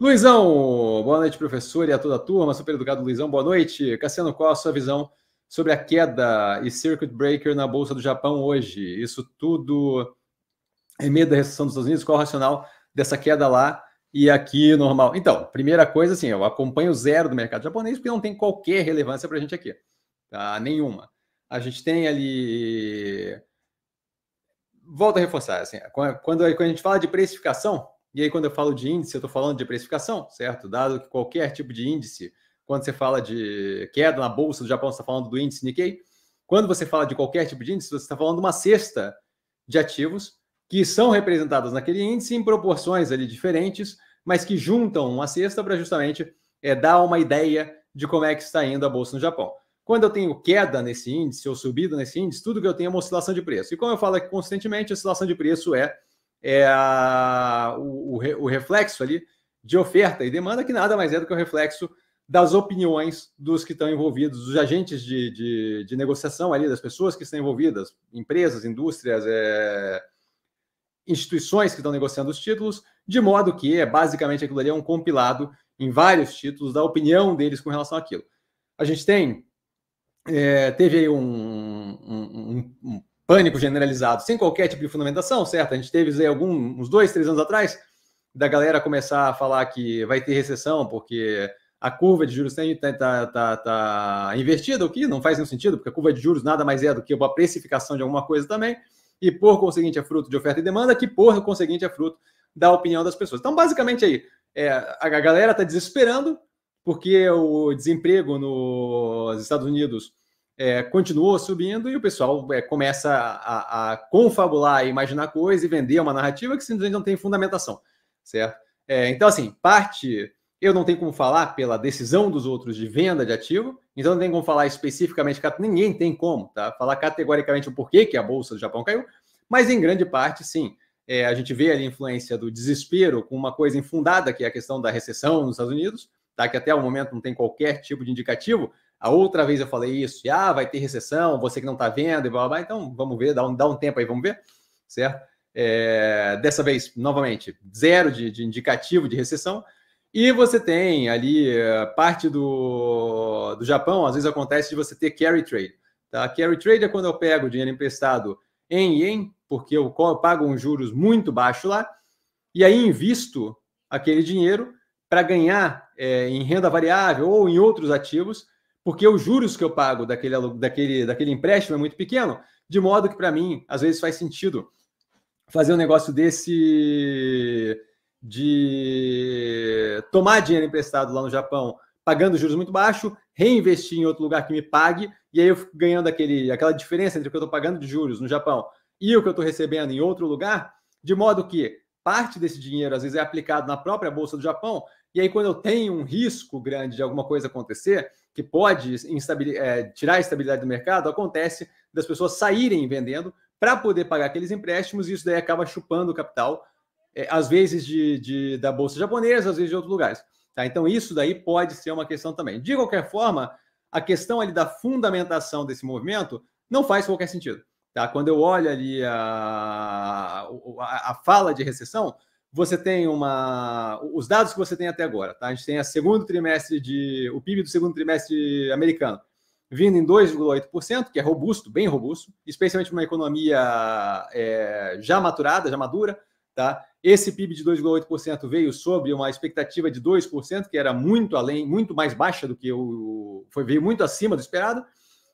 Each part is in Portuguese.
Luizão, boa noite, professor, e a toda a turma. Super educado, Luizão, boa noite. Cassiano, qual a sua visão sobre a queda e circuit breaker na Bolsa do Japão hoje? Isso tudo é medo da recessão dos Estados Unidos? Qual o racional dessa queda lá e aqui normal? Então, primeira coisa, assim, eu acompanho zero do mercado japonês porque não tem qualquer relevância para a gente aqui, tá? Nenhuma. A gente tem ali. Volto a reforçar, assim, quando a gente fala de precificação, e aí, quando eu falo de índice, eu estou falando de precificação, certo? Dado que qualquer tipo de índice, quando você fala de queda na bolsa do Japão, você está falando do índice Nikkei. Quando você fala de qualquer tipo de índice, você está falando de uma cesta de ativos que são representados naquele índice em proporções ali diferentes, mas que juntam uma cesta para justamente é, dar uma ideia de como é que está indo a bolsa no Japão. Quando eu tenho queda nesse índice ou subida nesse índice, tudo que eu tenho é uma oscilação de preço. E como eu falo aqui constantemente, oscilação de preço é é, o, o, o reflexo ali de oferta e demanda, que nada mais é do que o reflexo das opiniões dos que estão envolvidos, dos agentes de, de, de, negociação ali, das pessoas que estão envolvidas, empresas, indústrias, é, instituições que estão negociando os títulos, de modo que é, basicamente aquilo ali é um compilado em vários títulos da opinião deles com relação àquilo. A gente tem, é, teve aí um, um, um, um pânico generalizado, sem qualquer tipo de fundamentação, certo? A gente teve algum, uns dois, três anos atrás, da galera começar a falar que vai ter recessão, porque a curva de juros está tá, tá, tá invertida, o que não faz nenhum sentido, porque a curva de juros nada mais é do que uma precificação de alguma coisa também, e por conseguinte é fruto de oferta e demanda, que por conseguinte é fruto da opinião das pessoas. Então, basicamente aí, é, a galera está desesperando, porque o desemprego nos Estados Unidos é, continuou subindo e o pessoal é, começa a, a, confabular, e imaginar coisa e vender uma narrativa que simplesmente não tem fundamentação, certo? É, então, assim, parte eu não tenho como falar pela decisão dos outros de venda de ativo, então não tem como falar especificamente, ninguém tem como, tá? Falar categoricamente o porquê que a bolsa do Japão caiu, mas em grande parte, sim. É, a gente vê ali a influência do desespero com uma coisa infundada, que é a questão da recessão nos Estados Unidos, tá? que até o momento não tem qualquer tipo de indicativo, a outra vez eu falei isso, e, ah, vai ter recessão, você que não está vendo, e blá, blá, blá, então vamos ver, dá um, dá um tempo aí, vamos ver, certo? É, dessa vez, novamente, zero de, de, indicativo de recessão, e você tem ali eh, parte do, do Japão, às vezes acontece de você ter carry trade. Tá? Carry trade é quando eu pego dinheiro emprestado em yen, porque eu pago uns juros muito baixos lá, e aí invisto aquele dinheiro para ganhar é, em renda variável ou em outros ativos, porque os juros que eu pago daquele, daquele, daquele empréstimo é muito pequeno, de modo que para mim, às vezes faz sentido fazer um negócio desse de tomar dinheiro emprestado lá no Japão, pagando juros muito baixo, reinvestir em outro lugar que me pague, e aí eu fico ganhando aquele, aquela diferença entre o que eu estou pagando de juros no Japão e o que eu estou recebendo em outro lugar, de modo que parte desse dinheiro às vezes é aplicado na própria bolsa do Japão, e aí quando eu tenho um risco grande de alguma coisa acontecer, que pode é, tirar a estabilidade do mercado, acontece das pessoas saírem vendendo para poder pagar aqueles empréstimos e isso daí acaba chupando o capital, é, às vezes de, de, da bolsa japonesa, às vezes de outros lugares. Tá? Então isso daí pode ser uma questão também. De qualquer forma, a questão ali da fundamentação desse movimento não faz qualquer sentido. Tá? Quando eu olho ali a, a, a fala de recessão, você tem uma. Os dados que você tem até agora, tá? A gente tem a segundo trimestre de. o PIB do segundo trimestre americano vindo em 2,8%, que é robusto, bem robusto, especialmente uma economia é, já maturada, já madura. Tá? Esse PIB de 2,8% veio sobre uma expectativa de 2%, que era muito além, muito mais baixa do que o. Foi, veio muito acima do esperado.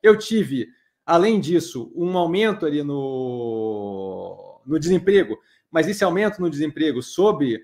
Eu tive, além disso, um aumento ali no, no desemprego mas esse aumento no desemprego sob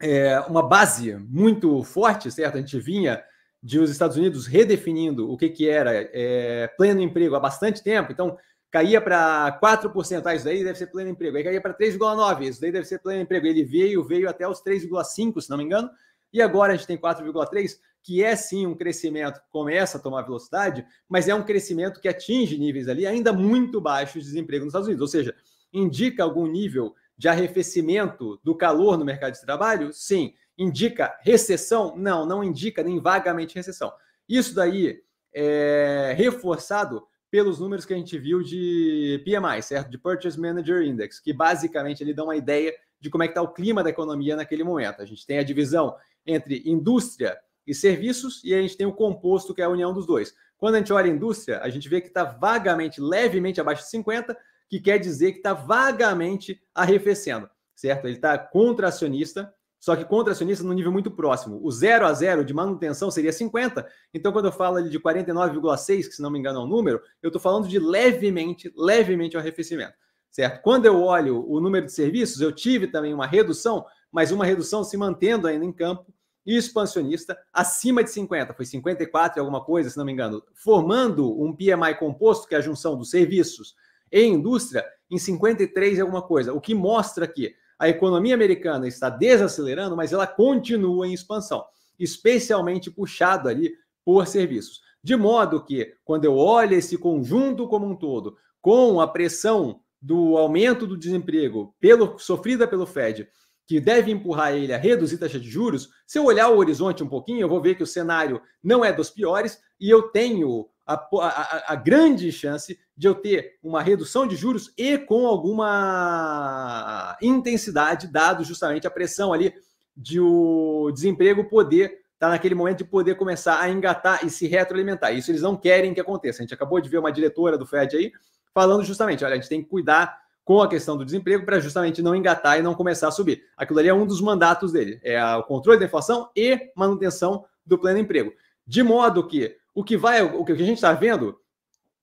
é, uma base muito forte, certo? A gente vinha de os Estados Unidos redefinindo o que, que era é, pleno emprego há bastante tempo, então caía para 4%, ah, isso daí deve ser pleno emprego, aí caía para 3,9%, isso daí deve ser pleno emprego. Ele veio, veio até os 3,5%, se não me engano, e agora a gente tem 4,3%, que é sim um crescimento que começa a tomar velocidade, mas é um crescimento que atinge níveis ali ainda muito baixos de desemprego nos Estados Unidos, ou seja, indica algum nível de arrefecimento do calor no mercado de trabalho? Sim. Indica recessão? Não, não indica nem vagamente recessão. Isso daí é reforçado pelos números que a gente viu de PMI, certo? De Purchase Manager Index, que basicamente ele dá uma ideia de como é que está o clima da economia naquele momento. A gente tem a divisão entre indústria e serviços e a gente tem o composto, que é a união dos dois. Quando a gente olha a indústria, a gente vê que está vagamente, levemente abaixo de 50, que quer dizer que está vagamente arrefecendo, certo? Ele está contracionista, só que contracionista no nível muito próximo. O 0 a 0 de manutenção seria 50. Então, quando eu falo de 49,6, que se não me engano é o um número, eu estou falando de levemente, levemente arrefecimento, certo? Quando eu olho o número de serviços, eu tive também uma redução, mas uma redução se mantendo ainda em campo e expansionista acima de 50, foi 54 e alguma coisa, se não me engano, formando um PMI composto, que é a junção dos serviços e indústria em 53 alguma coisa, o que mostra que a economia americana está desacelerando, mas ela continua em expansão, especialmente puxado ali por serviços. De modo que, quando eu olho esse conjunto como um todo, com a pressão do aumento do desemprego pelo, sofrida pelo Fed, que deve empurrar ele a reduzir a taxa de juros, se eu olhar o horizonte um pouquinho, eu vou ver que o cenário não é dos piores e eu tenho a, a, a, grande chance de eu ter uma redução de juros e com alguma intensidade, dado justamente a pressão ali de o desemprego poder estar tá naquele momento de poder começar a engatar e se retroalimentar. Isso eles não querem que aconteça. A gente acabou de ver uma diretora do Fed aí falando justamente, olha, a gente tem que cuidar com a questão do desemprego para justamente não engatar e não começar a subir. Aquilo ali é um dos mandatos dele, é o controle da inflação e manutenção do pleno emprego. De modo que o que vai, o que a gente está vendo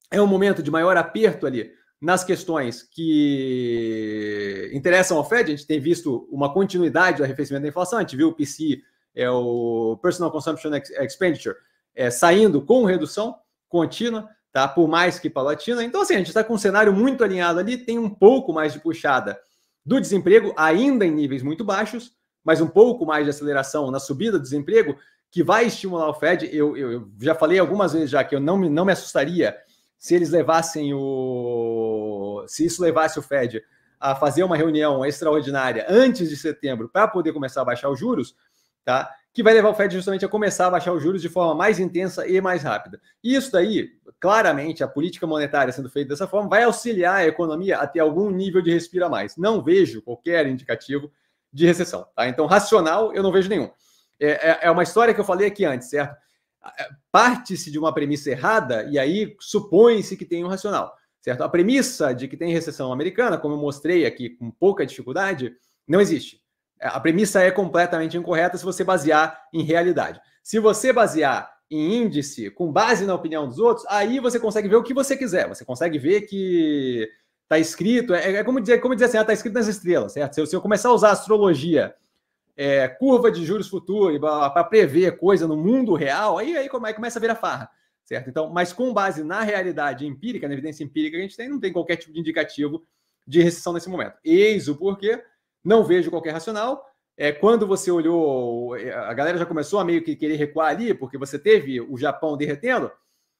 é um momento de maior aperto ali nas questões que interessam ao Fed. A gente tem visto uma continuidade do arrefecimento da inflação. A gente viu o PCI, é o Personal Consumption Expenditure, é, saindo com redução contínua, tá? Por mais que palatina. Então, assim, a gente está com um cenário muito alinhado ali, tem um pouco mais de puxada do desemprego, ainda em níveis muito baixos, mas um pouco mais de aceleração na subida do desemprego que vai estimular o Fed. Eu, eu, eu já falei algumas vezes já que eu não me, não me assustaria se eles levassem o. se isso levasse o Fed a fazer uma reunião extraordinária antes de setembro para poder começar a baixar os juros, tá? Que vai levar o Fed justamente a começar a baixar os juros de forma mais intensa e mais rápida. isso daí, claramente, a política monetária sendo feita dessa forma vai auxiliar a economia a ter algum nível de respiro a mais. Não vejo qualquer indicativo de recessão, tá? Então, racional, eu não vejo nenhum. É, é, é uma história que eu falei aqui antes, certo? É, parte-se de uma premissa errada e aí supõe-se que tem um racional, certo? A premissa de que tem recessão americana, como eu mostrei aqui com pouca dificuldade, não existe. É, a premissa é completamente incorreta se você basear em realidade. Se você basear em índice com base na opinião dos outros, aí você consegue ver o que você quiser. Você consegue ver que está escrito. É, é, como dizer, como dizer assim, está ah, tá escrito nas estrelas, certo? Se eu, se eu começar a usar astrologia é, curva de juros futuro, para prever coisa no mundo real, aí, aí começa a virar farra. Certo? Então, mas com base na realidade empírica, na evidência empírica que a gente tem, não tem qualquer tipo de indicativo de recessão nesse momento. Eis o porquê, não vejo qualquer racional. É, quando você olhou, é, a galera já começou a meio que querer recuar ali, porque você teve o Japão derretendo,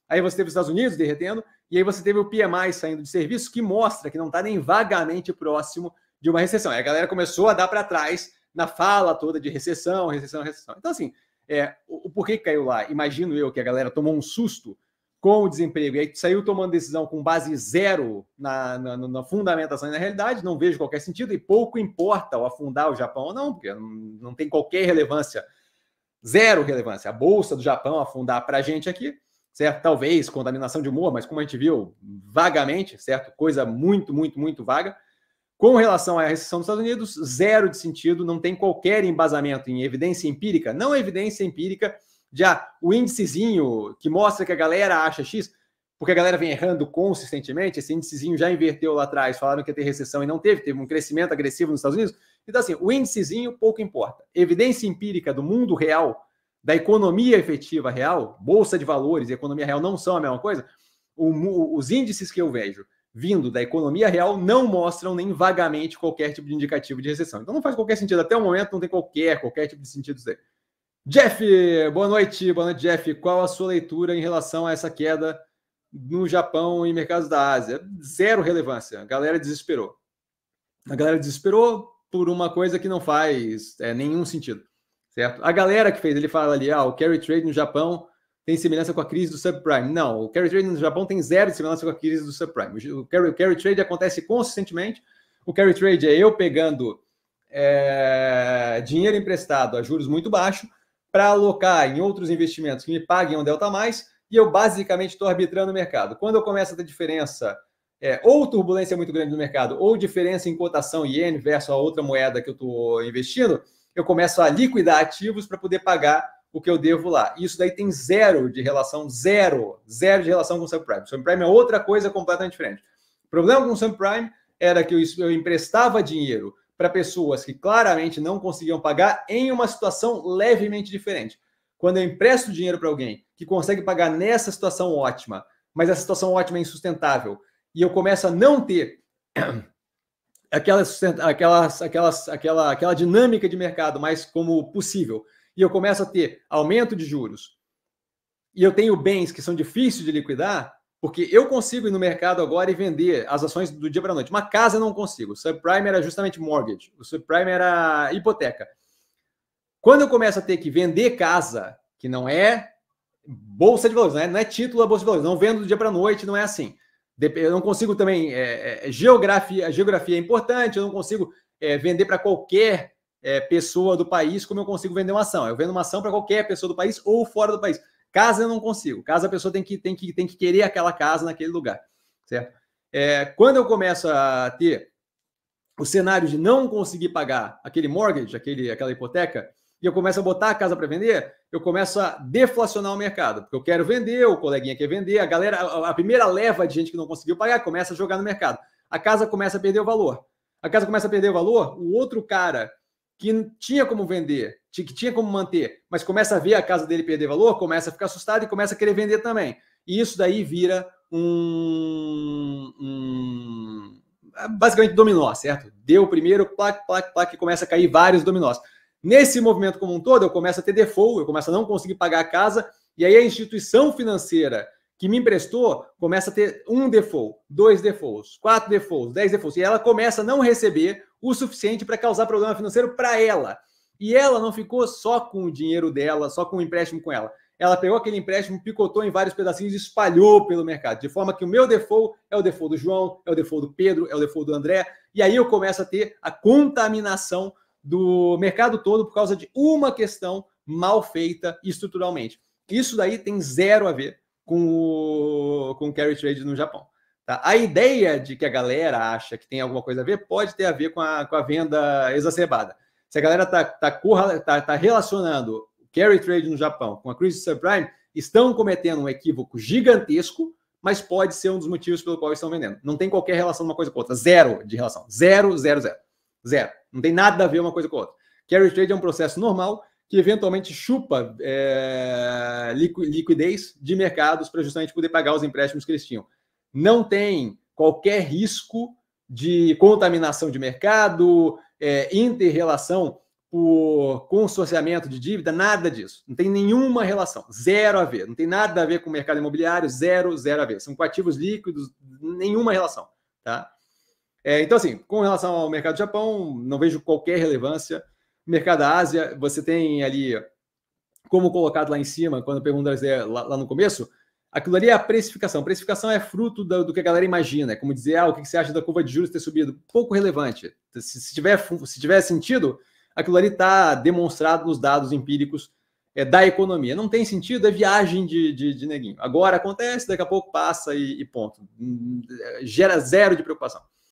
aí você teve os Estados Unidos derretendo, e aí você teve o PMI saindo de serviço, que mostra que não está nem vagamente próximo de uma recessão. Aí a galera começou a dar para trás na fala toda de recessão, recessão, recessão. Então, assim, é, o, o porquê que caiu lá? Imagino eu que a galera tomou um susto com o desemprego e aí saiu tomando decisão com base zero na, na, na fundamentação e na realidade, não vejo qualquer sentido e pouco importa o afundar o Japão ou não, porque não tem qualquer relevância, zero relevância. A bolsa do Japão afundar para a gente aqui, certo? Talvez contaminação de humor, mas como a gente viu vagamente, certo? Coisa muito, muito, muito vaga. Com relação à recessão dos Estados Unidos, zero de sentido, não tem qualquer embasamento em evidência empírica, não evidência empírica, já o índicezinho que mostra que a galera acha X, porque a galera vem errando consistentemente, esse índicezinho já inverteu lá atrás, falaram que ia ter recessão e não teve, teve um crescimento agressivo nos Estados Unidos. Então, assim, o índicezinho pouco importa. Evidência empírica do mundo real, da economia efetiva real, bolsa de valores e economia real não são a mesma coisa. O, os índices que eu vejo vindo da economia real não mostram nem vagamente qualquer tipo de indicativo de recessão. Então não faz qualquer sentido. Até o momento não tem qualquer, qualquer tipo de sentido Jeff, boa noite. Boa noite, Jeff. Qual a sua leitura em relação a essa queda no Japão e mercados da Ásia? Zero relevância. A galera desesperou. A galera desesperou por uma coisa que não faz é, nenhum sentido. Certo? A galera que fez, ele fala ali, ah, o carry trade no Japão tem semelhança com a crise do subprime. Não, o carry trade no Japão tem zero de semelhança com a crise do subprime. O carry, o carry trade acontece consistentemente. O carry trade é eu pegando é, dinheiro emprestado a juros muito baixos para alocar em outros investimentos que me paguem um delta mais e eu basicamente estou arbitrando o mercado. Quando eu começo a ter diferença, é, ou turbulência muito grande no mercado, ou diferença em cotação iene versus a outra moeda que eu estou investindo, eu começo a liquidar ativos para poder pagar o que eu devo lá. Isso daí tem zero de relação, zero, zero de relação com o subprime. O subprime é outra coisa completamente diferente. O problema com o subprime era que eu, emprestava dinheiro para pessoas que claramente não conseguiam pagar em uma situação levemente diferente. Quando eu empresto dinheiro para alguém que consegue pagar nessa situação ótima, mas a situação ótima é insustentável, e eu começo a não ter aquela, aquela, aquela, aquela, aquela dinâmica de mercado mais como possível, e eu começo a ter aumento de juros e eu tenho bens que são difíceis de liquidar, porque eu consigo ir no mercado agora e vender as ações do dia para a noite. Uma casa eu não consigo. O subprime era justamente mortgage, o subprime era hipoteca. Quando eu começo a ter que vender casa, que não é bolsa de valores, não é, não é título da bolsa de valores, não vendo do dia para a noite, não é assim. Eu não consigo também. É, é, geografia, a geografia é importante, eu não consigo é, vender para qualquer é, pessoa do país, como eu consigo vender uma ação. Eu vendo uma ação para qualquer pessoa do país ou fora do país. Casa eu não consigo. Casa a pessoa tem que, tem que, tem que querer aquela casa naquele lugar, certo? É, quando eu começo a ter o cenário de não conseguir pagar aquele mortgage, aquele, aquela hipoteca, e eu começo a botar a casa para vender, eu começo a deflacionar o mercado. Porque eu quero vender, o coleguinha quer vender, a galera, a primeira leva de gente que não conseguiu pagar começa a jogar no mercado. A casa começa a perder o valor. A casa começa a perder o valor, o outro cara que tinha como vender, que tinha como manter, mas começa a ver a casa dele perder valor, começa a ficar assustado e começa a querer vender também. E isso daí vira um, um basicamente dominó, certo? Deu o primeiro, plac, plac, plac, e começa a cair vários dominós. Nesse movimento como um todo, eu começo a ter default, eu começo a não conseguir pagar a casa, e aí a instituição financeira que me emprestou começa a ter um default, dois defaults, quatro defaults, dez defaults, e ela começa a não receber o suficiente para causar problema financeiro para ela. E ela não ficou só com o dinheiro dela, só com o empréstimo com ela. Ela pegou aquele empréstimo, picotou em vários pedacinhos e espalhou pelo mercado. De forma que o meu default é o default do João, é o default do Pedro, é o default do André. E aí eu começo a ter a contaminação do mercado todo por causa de uma questão mal feita estruturalmente. Isso daí tem zero a ver com o, com o carry trade no Japão. Tá? A ideia de que a galera acha que tem alguma coisa a ver pode ter a ver com a, com a venda exacerbada. Se a galera está tá, tá, tá, tá relacionando o carry trade no Japão com a crise subprime, estão cometendo um equívoco gigantesco, mas pode ser um dos motivos pelo qual estão vendendo. Não tem qualquer relação uma coisa com outra. Zero de relação. Zero, zero, zero. Zero. Não tem nada a ver uma coisa com outra. Carry trade é um processo normal que eventualmente chupa é, liquidez de mercados para justamente poder pagar os empréstimos que eles tinham não tem qualquer risco de contaminação de mercado, é, inter-relação por consorciamento de dívida, nada disso. Não tem nenhuma relação, zero a ver. Não tem nada a ver com o mercado imobiliário, zero, zero a ver. São com ativos líquidos, nenhuma relação, tá? É, então, assim, com relação ao mercado do Japão, não vejo qualquer relevância. Mercado da Ásia, você tem ali, como colocado lá em cima, quando perguntas é lá no começo, Aquilo ali é a precificação. precificação é fruto do, do, que a galera imagina. É como dizer, ah, o que você acha da curva de juros ter subido? Pouco relevante. Se, se, tiver, se tiver sentido, aquilo ali está demonstrado nos dados empíricos é, da economia. Não tem sentido, é viagem de, de, de neguinho. Agora acontece, daqui a pouco passa e, e ponto. Hum, é, gera zero de preocupação.